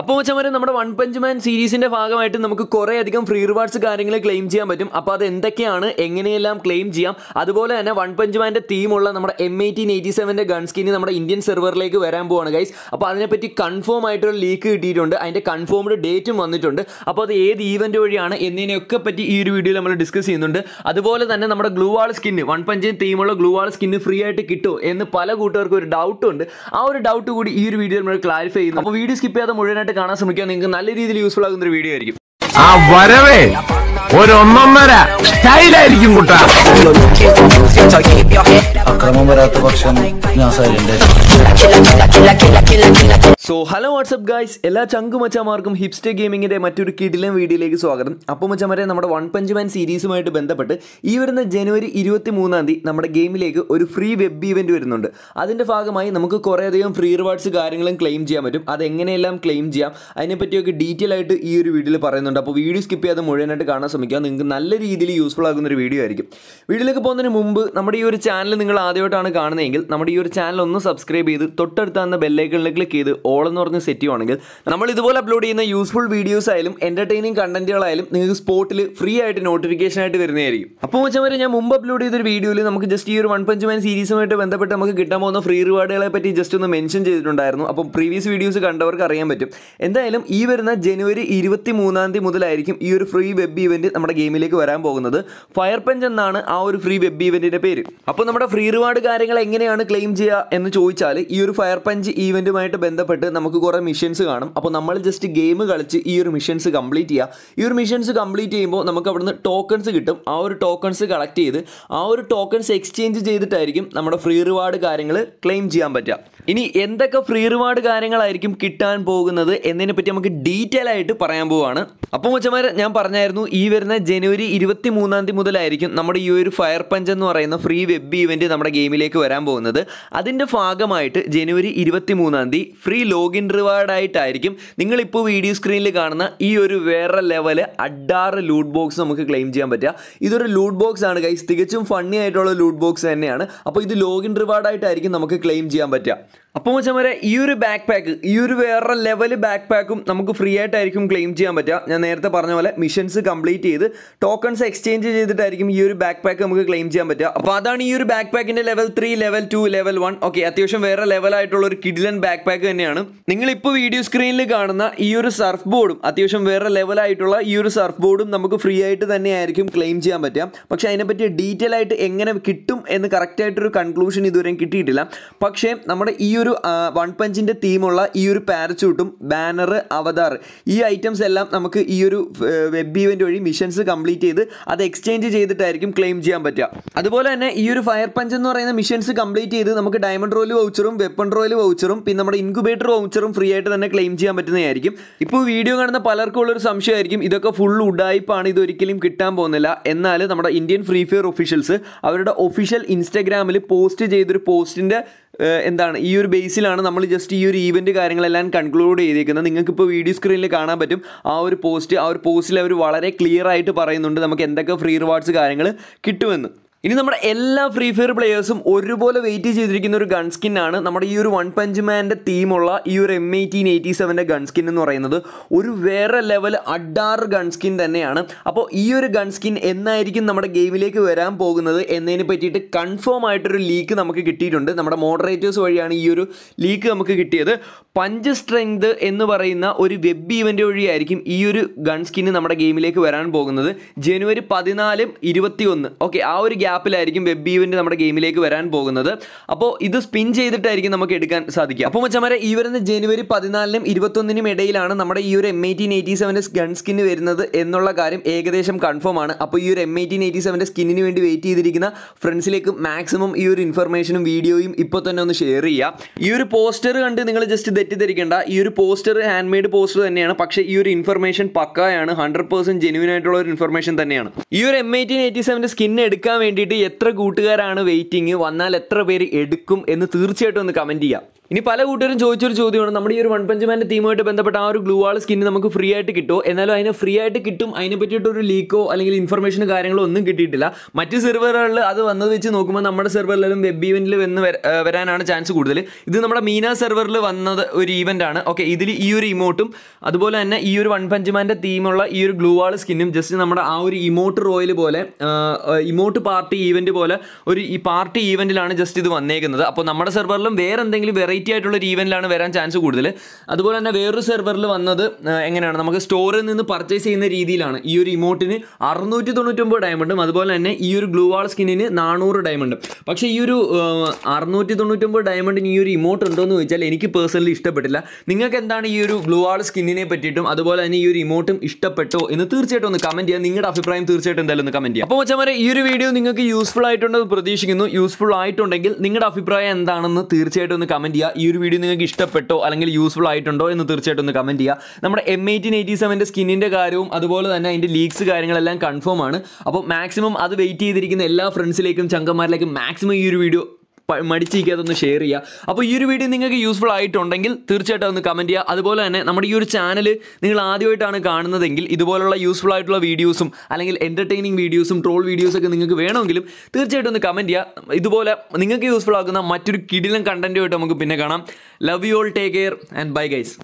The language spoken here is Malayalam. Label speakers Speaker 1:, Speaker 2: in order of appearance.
Speaker 1: അപ്പോൾ വെച്ചാൽ നമ്മുടെ വൺ പഞ്ച് മാൻ സീരീസിന്റെ ഭാഗമായിട്ട് നമുക്ക് കുറേ അധികം ഫ്രീ റിവാർഡ്സ് കാര്യങ്ങൾ ക്ലെയിം ചെയ്യാൻ പറ്റും അപ്പോൾ അത് എന്തൊക്കെയാണ് എങ്ങനെയെല്ലാം ക്ലെയിം ചെയ്യാം അതുപോലെ തന്നെ വൺ പഞ്ച് മാൻ്റെ തീമുള്ള നമ്മുടെ എം എയ്റ്റീൻ എയ്റ്റി സെവൻ്റെ ഗൺ സ്കിൻ നമ്മുടെ ഇന്ത്യൻ സെർവറിലേക്ക് വരാൻ പോവാണ് ഗൈസ് അപ്പോൾ അതിനെപ്പറ്റി കൺഫേം ആയിട്ടൊരു ലീക്ക് കിട്ടിയിട്ടുണ്ട് അതിൻ്റെ കൺഫേംഡ് ഡേറ്റും വന്നിട്ടുണ്ട് അപ്പോൾ അത് ഏത് ഈവൻ്റ് വഴിയാണ് എന്നതിനെയൊക്കെ പറ്റി ഈ ഒരു വീഡിയോയിൽ നമ്മൾ ഡിസ്കസ് ചെയ്യുന്നുണ്ട് അതുപോലെ തന്നെ നമ്മുടെ ഗ്ലൂ വാൾ സ്കിന്ന് വൺ പഞ്ചിന് തീമുള്ള ഗ്ലൂ വാൾ സ്കിന്ന് ഫ്രീ ആയിട്ട് കിട്ടുമോ എന്ന് പല കൂട്ടുകാർക്കും ഒരു ഡൗട്ടുണ്ട് ആ ഒരു ഡൗട്ട് കൂടി ഈ ഒരു വീഡിയോയിൽ നമ്മൾ ക്ലാരിഫൈ ചെയ്യുന്നു അപ്പോൾ വീഡിയോ സ്കിപ്പ് ചെയ്യാതെ മുഴുവനായിട്ട് കാണാൻ ശ്രമിക്കുക നിങ്ങൾക്ക് നല്ല രീതിയിൽ യൂസ്ഫുൾ ആകുന്ന ഒരു വീഡിയോ ആയിരിക്കും ആ വരവേ ഒരു ഒന്നൊന്നര സ്റ്റൈലായിരിക്കും കുട്ട അക്രമം വരാത്ത പക്ഷം സോ ഹലോ വാട്സപ്പ് ഗായ്സ് എല്ലാ ചങ്കു മച്ചാമാർക്കും ഹിപ്സ്റ്റേ ഗെയിമിംഗിന്റെ മറ്റൊരു കിടിലൻ വീഡിയോയിലേക്ക് സ്വാഗതം അപ്പം മച്ചാമാരെ നമ്മുടെ വൺ പഞ്ച് മാൻ സീരീസുമായിട്ട് ബന്ധപ്പെട്ട് ഈ വരുന്ന ജനുവരി ഇരുപത്തി മൂന്നാം തീയതി നമ്മുടെ ഗെയിമിലേക്ക് ഒരു ഫ്രീ വെബ് ഇവന്റ് വരുന്നുണ്ട് അതിന്റെ ഭാഗമായി നമുക്ക് കുറേയധികം ഫ്രീ റിവാർഡ്സ് കാര്യങ്ങളും ക്ലെയിം ചെയ്യാൻ പറ്റും അത് എങ്ങനെയെല്ലാം ക്ലെയിം ചെയ്യാം അതിനെപ്പറ്റിയൊക്കെ ഡീറ്റെയിൽ ആയിട്ട് ഈ ഒരു വീഡിയോയിൽ പറയുന്നുണ്ട് അപ്പോൾ വീഡിയോ സ്കിപ്പ് ചെയ്യാതെ മുഴുവനായിട്ട് കാണാൻ ശ്രമിക്കുക നിങ്ങൾക്ക് നല്ല രീതിയിൽ യൂസ്ഫുൾ ആകുന്ന ഒരു വീഡിയോ ആയിരിക്കും വീഡിയോയിലേക്ക് പോകുന്നതിന് മുമ്പ് നമ്മുടെ ഈ ഒരു ചാനൽ നിങ്ങൾ ആദ്യമായിട്ടാണ് കാണുന്നതെങ്കിൽ നമ്മുടെ ഈ ഒരു ചാനൽ ഒന്ന് സബ്സ്ക്രൈബ് ചെയ്ത് തൊട്ടടുത്ത എന്ന ബെല്ലൈക്കണിൽ ക്ലിക്ക് ചെയ്ത് ഓൾ എന്ന് പറഞ്ഞ് സെറ്റ് ചെയ്യുവാണെങ്കിൽ നമ്മൾ ഇതുപോലെ അപ്ലോഡ് ചെയ്യുന്ന യൂസ്ഫുൾ വീഡിയോസ് ആയാലും എൻ്റർടൈനിങ് കണ്ടന്റുകളായാലും നിങ്ങൾക്ക് സ്പോട്ടിൽ ഫ്രീ ആയിട്ട് നോട്ടിഫിക്കേഷൻ ആയിട്ട് വരുന്നതായിരിക്കും അപ്പോൾ വെച്ചാൽ ഞാൻ മുമ്പ് അപ്ലോഡ് ചെയ്തൊരു വീഡിയോയിൽ നമുക്ക് ജസ്റ്റ് ഈ ഒരു വൺ പഞ്ച് മാൻ സീരീസുമായിട്ട് ബന്ധപ്പെട്ട് നമുക്ക് കിട്ടാൻ പോകുന്ന ഫ്രീ റിവാർഡുകളെ പറ്റി ജസ്റ്റ് ഒന്ന് മെൻഷൻ ചെയ്തിട്ടുണ്ടായിരുന്നു അപ്പം പ്രീവിയസ് വീഡിയോസ് കണ്ടവർക്ക് അറിയാൻ പറ്റും എന്തായാലും ഈ വരുന്ന ജനുവരി ഇരുപത്തി മൂന്നാം തീയതി മുതലായിരിക്കും ഈ ഒരു ഫ്രീ വെബ് ഇവന്റ് നമ്മുടെ ഗെയിമിലേക്ക് വരാൻ പോകുന്നത് ഫയർ പെഞ്ച് എന്നാണ് ആ ഒരു ഫ്രീ വെബ് ഇവന്റിന്റെ പേര് അപ്പോൾ നമ്മുടെ ഫ്രീ റിവാർഡ് കാര്യങ്ങൾ എങ്ങനെയാണ് ക്ലെയിം ചെയ്യുക എന്ന് ചോദിച്ചാൽ ഈ ഒരു ഫയർ പെഞ്ച് ഇവന്റുമായിട്ട് ബന്ധപ്പെട്ട് നമുക്ക് കുറേ മിഷൻസ് കാണും അപ്പോൾ നമ്മൾ ജസ്റ്റ് ഗെയിം കളിച്ച് ഈ ഒരു മിഷൻസ് കംപ്ലീറ്റ് ചെയ്യുക ഈ ഒരു മിഷൻസ് കംപ്ലീറ്റ് ചെയ്യുമ്പോൾ നമുക്ക് അവിടുന്ന് ടോക്കൺസ് കിട്ടും ആ ഒരു ടോക്കൺസ് കളക്ട് ചെയ്ത് ആ ഒരു ടോക്കൺസ് എക്സ്ചേഞ്ച് ചെയ്തിട്ടായിരിക്കും നമ്മുടെ ഫ്രീ റിവാർഡ് കാര്യങ്ങൾ ക്ലെയിം ചെയ്യാൻ പറ്റുക ഇനി എന്തൊക്കെ ഫ്രീ റിവാർഡ് കാര്യങ്ങളായിരിക്കും കിട്ടാൻ പോകുന്നത് എന്നതിനെ പറ്റി നമുക്ക് ഡീറ്റെയിൽ ആയിട്ട് പറയാൻ പോവുകയാണ് അപ്പോൾ മുച്ചമാരെ ഞാൻ പറഞ്ഞായിരുന്നു ഈ വരുന്ന ജനുവരി ഇരുപത്തി മൂന്നാം തീയതി മുതലായിരിക്കും നമ്മുടെ ഈ ഒരു ഫയർ പഞ്ച് എന്ന് പറയുന്ന ഫ്രീ വെബ് ഇവൻറ്റ് നമ്മുടെ ഗെയിമിലേക്ക് വരാൻ പോകുന്നത് അതിൻ്റെ ഭാഗമായിട്ട് ജനുവരി ഇരുപത്തി മൂന്നാം തീയതി ഫ്രീ ലോഗിൻ റിവാർഡായിട്ടായിരിക്കും നിങ്ങളിപ്പോൾ വീഡിയോ സ്ക്രീനിൽ കാണുന്ന ഈ ഒരു വേറെ ലെവൽ അഡാറ് ലൂട്ട് ബോക്സ് നമുക്ക് ക്ലെയിം ചെയ്യാൻ പറ്റുക ഇതൊരു ലൂട്ട് ബോക്സ് ആണ് കൈസ് തികച്ചും ഫണ്ണി ആയിട്ടുള്ള ലൂട്ട് ബോക്സ് തന്നെയാണ് അപ്പോൾ ഇത് ലോഗിൻ റിവാർഡായിട്ടായിരിക്കും നമുക്ക് ക്ലെയിം ചെയ്യാൻ പറ്റുക അപ്പോൾ വരെ ഈ ഒരു ബാക്ക് പാക്ക് ഈ ഒരു വേറെ ലെവൽ ബാക്ക് പാക്കും നമുക്ക് ഫ്രീ ആയിട്ടായിരിക്കും ക്ലെയിം ചെയ്യാൻ പറ്റുക ഞാൻ നേരത്തെ പറഞ്ഞ പോലെ മിഷൻസ് കംപ്ലീറ്റ് ചെയ്ത് ടോക്കൺസ് എക്സ്ചേഞ്ച് ചെയ്തിട്ടായിരിക്കും ഈ ഒരു ബാക്ക് പാക്ക് നമുക്ക് ക്ലെയിം ചെയ്യാൻ പറ്റുക അപ്പോൾ അതാണ് ഈ ഒരു ബാക്ക് പാക്കിൻ്റെ level three level two level one okay അത്യാവശ്യം വേറെ ലെവലായിട്ടുള്ള ഒരു കിഡിലൻ ബാക്ക് പാക്ക് തന്നെയാണ് നിങ്ങളിപ്പോൾ വീഡിയോ സ്ക്രീനിൽ കാണുന്ന ഈ ഒരു സർഫ് ബോർഡും അത്യാവശ്യം വേറെ ലെവലായിട്ടുള്ള ഈ ഒരു സർഫ് ബോർഡും നമുക്ക് ഫ്രീ ആയിട്ട് തന്നെയായിരിക്കും ക്ലെയിം ചെയ്യാൻ പറ്റുക പക്ഷേ അതിനെപ്പറ്റി ഡീറ്റെയിൽ ആയിട്ട് എങ്ങനെ കിട്ടും എന്ന് കറക്റ്റായിട്ടൊരു കൺക്ലൂഷൻ ഇതുവരെയും കിട്ടിയിട്ടില്ല പക്ഷേ നമ്മുടെ ഈ ഒരു വൺ പഞ്ചിൻ്റെ തീമുള്ള ഈ ഒരു പാരച്ചൂട്ടും ബാനർ അവതാർ ഈ ഐറ്റംസ് എല്ലാം നമുക്ക് ഈ ഒരു വെബ് ഈവൻ്റ് വഴി മിഷൻസ് കംപ്ലീറ്റ് ചെയ്ത് അത് എക്സ്ചേഞ്ച് ചെയ്തിട്ടായിരിക്കും ക്ലെയിം ചെയ്യാൻ പറ്റുക അതുപോലെ തന്നെ ഈ ഒരു ഫയർ പഞ്ച് എന്ന് പറയുന്ന മിഷൻസ് കംപ്ലീറ്റ് ചെയ്ത് നമുക്ക് ഡയമണ്ട് റോയിൽ വൗച്ചറും വെപ്പൺ റോയിൽ വൗച്ചറും പിന്നെ നമ്മുടെ ഇൻക്യുബേറ്റർ വൗച്ചറും ഫ്രീ ആയിട്ട് തന്നെ ക്ലെയിം ചെയ്യാൻ പറ്റുന്നതായിരിക്കും ഇപ്പോൾ വീഡിയോ കാണുന്ന പലർക്കും ഉള്ളൊരു സംശയമായിരിക്കും ഇതൊക്കെ ഫുൾ ഉഡായിപ്പാണ് ഇതൊരിക്കലും കിട്ടാൻ പോകുന്നില്ല എന്നാൽ നമ്മുടെ ഇന്ത്യൻ ഫ്രീ ഫയർ ഒഫീഷ്യൽസ് അവരുടെ ഒഫീഷ്യൽ ഇൻസ്റ്റാഗ്രാമിൽ പോസ്റ്റ് ചെയ്തൊരു പോസ്റ്റിൻ്റെ എന്താണ് ഈ ഒരു ബേസിലാണ് നമ്മൾ ജസ്റ്റ് ഈ ഒരു ഈവൻറ്റ് കാര്യങ്ങളെല്ലാം കൺക്ലൂഡ് നിങ്ങൾക്ക് നിങ്ങൾക്കിപ്പോൾ വീഡിയോ സ്ക്രീനിൽ കാണാൻ പറ്റും ആ ഒരു പോസ്റ്റ് ആ ഒരു പോസ്റ്റിൽ അവർ വളരെ ക്ലിയർ ആയിട്ട് പറയുന്നുണ്ട് നമുക്ക് എന്തൊക്കെ ഫ്രീ റിവാർഡ്സ് കാര്യങ്ങൾ കിട്ടുമെന്ന് ഇനി നമ്മുടെ എല്ലാ ഫ്രീ ഫയർ പ്ലെയേഴ്സും ഒരുപോലെ വെയിറ്റ് ചെയ്തിരിക്കുന്ന ഒരു ഗൺ സ്കിൻ ആണ് നമ്മുടെ ഈ ഒരു വൺ പഞ്ച് മാൻ്റെ തീമുള്ള ഈ ഒരു എം എയ്റ്റീൻ എയ്റ്റി സെവൻ്റെ ഗൺ സ്കിൻ എന്ന് പറയുന്നത് ഒരു വേറെ ലെവൽ അഡാർ ഗൺ സ്കിൻ തന്നെയാണ് അപ്പോൾ ഈ ഒരു ഗൺ സ്കിൻ എന്നായിരിക്കും നമ്മുടെ ഗെയിമിലേക്ക് വരാൻ പോകുന്നത് എന്നതിനെ പറ്റിയിട്ട് കൺഫേം ആയിട്ടൊരു ലീക്ക് നമുക്ക് കിട്ടിയിട്ടുണ്ട് നമ്മുടെ മോഡറേറ്റേഴ്സ് വഴിയാണ് ഈ ഒരു ലീക്ക് നമുക്ക് കിട്ടിയത് പഞ്ച് സ്ട്രെങ്ത് എന്ന് പറയുന്ന ഒരു വെബ് ഈവൻ്റ് വഴിയായിരിക്കും ഈ ഒരു ഗൺ സ്കിൻ നമ്മുടെ ഗെയിമിലേക്ക് വരാൻ പോകുന്നത് ജനുവരി പതിനാലും ഇരുപത്തി ഒന്ന് ഓക്കെ ആ ഒരു ഗ്യാപ്പിലായിരിക്കും വെബ് ഈവൻറ്റ് നമ്മുടെ ഗെയിമിലേക്ക് വരാൻ പോകുന്നത് അപ്പോൾ ഇത് സ്പിൻ ചെയ്തിട്ടായിരിക്കും നമുക്ക് എടുക്കാൻ സാധിക്കുക അപ്പോൾ മച്ചമാരെ ഈ വരുന്ന ജനുവരി പതിനാലിനും ഇരുപത്തൊന്നിനും ഇടയിലാണ് നമ്മുടെ ഈ ഒരു എം എയ്റ്റീൻ എയ്റ്റി സെവൻ്റെ ഗൺ സ്കിന് വരുന്നത് എന്നുള്ള കാര്യം ഏകദേശം കൺഫേം ആണ് അപ്പോൾ ഈ ഒരു എം എയ്റ്റീൻ എയ്റ്റി സെവൻ്റെ സ്കിന്നിന് വേണ്ടി വെയിറ്റ് ചെയ്തിരിക്കുന്ന ഫ്രണ്ട്സിലേക്ക് മാക്സിമം ഈ ഒരു ഇൻഫർമേഷനും വീഡിയോയും ഇപ്പോൾ തന്നെ ഒന്ന് ഷെയർ ചെയ്യുക ഈ ഒരു പോസ്റ്റർ കണ്ട് നിങ്ങൾ ജസ്റ്റ് തെറ്റിദ്ധരിക്കേണ്ട ഈ ഒരു പോസ്റ്റർ ഹാൻഡ് മെയ്ഡ് പോസ്റ്റർ തന്നെയാണ് പക്ഷേ ഈ ഒരു ഇൻഫർമേഷൻ പക്കായാണ് ഹൺഡ്രഡ് പെർസെൻറ്റ് ജെനുവിൻ ആയിട്ടുള്ള ഒരു ഇൻഫർമേഷൻ തന്നെയാണ് ഈ ഒരു എം എയ്റ്റീൻ എയ്റ്റി സെവൻ്റെ സ്കിൻ എടുക്കാൻ വേണ്ടി വേണ്ടിയിട്ട് എത്ര കൂട്ടുകാരാണ് വെയിറ്റിംഗ് വന്നാൽ എത്ര പേര് എടുക്കും എന്ന് തീർച്ചയായിട്ടും ഒന്ന് കമൻറ്റ് ചെയ്യാം ഇനി പല കൂട്ടരും ചോദിച്ചൊരു ചോദ്യമാണ് നമ്മുടെ ഈ ഒരു വൺ പഞ്ച് മാൻ്റെ തീമുമായിട്ട് ബന്ധപ്പെട്ട ആ ഒരു ഗ്ലൂ വാൾ സ്കിന്ന് നമുക്ക് ഫ്രീ ആയിട്ട് കിട്ടുമോ എന്നാലും അതിനെ ഫ്രീ ആയിട്ട് കിട്ടും അതിനെ പറ്റിയിട്ടൊരു ലീക്കോ അല്ലെങ്കിൽ ഇൻഫർമേഷൻ കാര്യങ്ങളോ ഒന്നും കിട്ടിയിട്ടില്ല മറ്റ് സെർവറുകളിൽ അത് വന്നത് വെച്ച് നോക്കുമ്പോൾ നമ്മുടെ സെർവറിലും വെബ് ഈവൻറ്റിൽ വന്ന് വരാനാണ് ചാൻസ് കൂടുതൽ ഇത് നമ്മുടെ മീന സെർവറിൽ വന്നത് ഒരു ഈവൻ്റ് ആണ് ഓക്കെ ഇതിൽ ഈ ഒരു ഇമോട്ടും അതുപോലെ തന്നെ ഈ ഒരു വൺ പഞ്ച് മാൻ്റെ തീമുള്ള ഈ ഒരു ഗ്ലൂ വാൾ സ്കിന്നും ജസ്റ്റ് നമ്മുടെ ആ ഒരു ഇമോട്ട് റോയിൽ പോലെ ഇമോട്ട് പാർട്ടി ഈവൻറ്റ് പോലെ ഒരു ഈ പാർട്ടി ഈവൻറ്റിലാണ് ജസ്റ്റ് ഇത് വന്നേക്കുന്നത് അപ്പോൾ നമ്മുടെ സെർവറിലും വേറെ എന്തെങ്കിലും വെറൈറ്റി വെയിറ്റി ആയിട്ടുള്ള ഒരു ഈവൻറ്റിലാണ് വരാൻ ചാൻസ് കൂടുതൽ അതുപോലെ തന്നെ വേറൊരു സെർവറിൽ വന്നത് എങ്ങനെയാണ് നമുക്ക് സ്റ്റോറിൽ നിന്ന് പർച്ചേസ് ചെയ്യുന്ന രീതിയിലാണ് ഈ ഒരു ഇമോട്ടിന് അറുന്നൂറ്റി തൊണ്ണൂറ്റൊമ്പത് ഡയമണ്ടും അതുപോലെ തന്നെ ഈ ഒരു ഗ്ലൂ വാൾ സ്കിന്നിന് നാനൂറ് ഡയമണ്ടും പക്ഷേ ഈ ഒരു അറുന്നൂറ്റി തൊണ്ണൂറ്റൊമ്പത് ഡയമണ്ടിന് ഈ ഒരു ഇമോട്ട് ഉണ്ടോ എന്ന് ചോദിച്ചാൽ എനിക്ക് പേഴ്സണലി ഇഷ്ടപ്പെട്ടില്ല നിങ്ങൾക്ക് എന്താണ് ഈ ഒരു ഗ്ലൂ വാൾ സ്കിന്നിനെ പറ്റിയിട്ടും അതുപോലെ തന്നെ ഈ ഒരു ഇമോട്ടും ഇഷ്ടപ്പെട്ടോ എന്ന് തീർച്ചയായിട്ടും ഒന്ന് കമൻറ്റ് ചെയ്യാം നിങ്ങളുടെ അഭിപ്രായം തീർച്ചയായിട്ടും എന്തായാലും ഒന്ന് കമൻറ്റ് ചെയ്യാം അപ്പോൾ വെച്ചാൽ ഈ ഒരു വീഡിയോ നിങ്ങൾക്ക് യൂസ്ഫുൾ ആയിട്ടുണ്ടെന്ന് പ്രതീക്ഷിക്കുന്നു യൂസ്ഫുൾ ആയിട്ടുണ്ടെങ്കിൽ നിങ്ങളുടെ അഭിപ്രായം എന്താണെന്ന് തീർച്ചയായിട്ടും ഒന്ന് കമൻറ്റ് ചെയ്യുക ഈ ഒരു വീഡിയോ നിങ്ങൾക്ക് ഇഷ്ടപ്പെട്ടോ അല്ലെങ്കിൽ യൂസ്ഫുൾ ആയിട്ടുണ്ടോ എന്ന് തീർച്ചയായിട്ടും ഒന്ന് കമൻറ്റ് ചെയ്യുക നമ്മുടെ എം എയ്റ്റീൻ എയ്റ്റി സെവൻ്റെ സ്കിന്നിൻ്റെ കാര്യവും അതുപോലെ തന്നെ അതിൻ്റെ ലീക്സ് കാര്യങ്ങളെല്ലാം കൺഫേം ആണ് അപ്പോൾ മാക്സിമം അത് വെയിറ്റ് ചെയ്തിരിക്കുന്ന എല്ലാ ഫ്രണ്ട്സിലേക്കും ചങ്കന്മാരിലേക്കും മാക്സിമം ഈ ഒരു വീഡിയോ മടിച്ചിരിക്കാതൊന്ന് ഷെയർ ചെയ്യുക അപ്പോൾ ഈ ഒരു വീഡിയോ നിങ്ങൾക്ക് യൂസ്ഫുൾ ആയിട്ടുണ്ടെങ്കിൽ തീർച്ചയായിട്ടും ഒന്ന് കമൻറ്റ് ചെയ്യുക അതുപോലെ തന്നെ നമ്മുടെ ഈ ഒരു ചാനൽ നിങ്ങൾ ആദ്യമായിട്ടാണ് കാണുന്നതെങ്കിൽ ഇതുപോലുള്ള യൂസ്ഫുൾ ആയിട്ടുള്ള വീഡിയോസും അല്ലെങ്കിൽ എൻ്റർടൈനിങ് വീഡിയോസും ട്രോൾ വീഡിയോസൊക്കെ നിങ്ങൾക്ക് വേണമെങ്കിലും തീർച്ചയായിട്ടും ഒന്ന് കമൻറ്റ് ചെയ്യുക ഇതുപോലെ നിങ്ങൾക്ക് യൂസ്ഫുൾ ആകുന്ന മറ്റൊരു കിടിലം കണ്ടൻറ്റുമായിട്ട് നമുക്ക് പിന്നെ കാണാം love you all take care and bye guys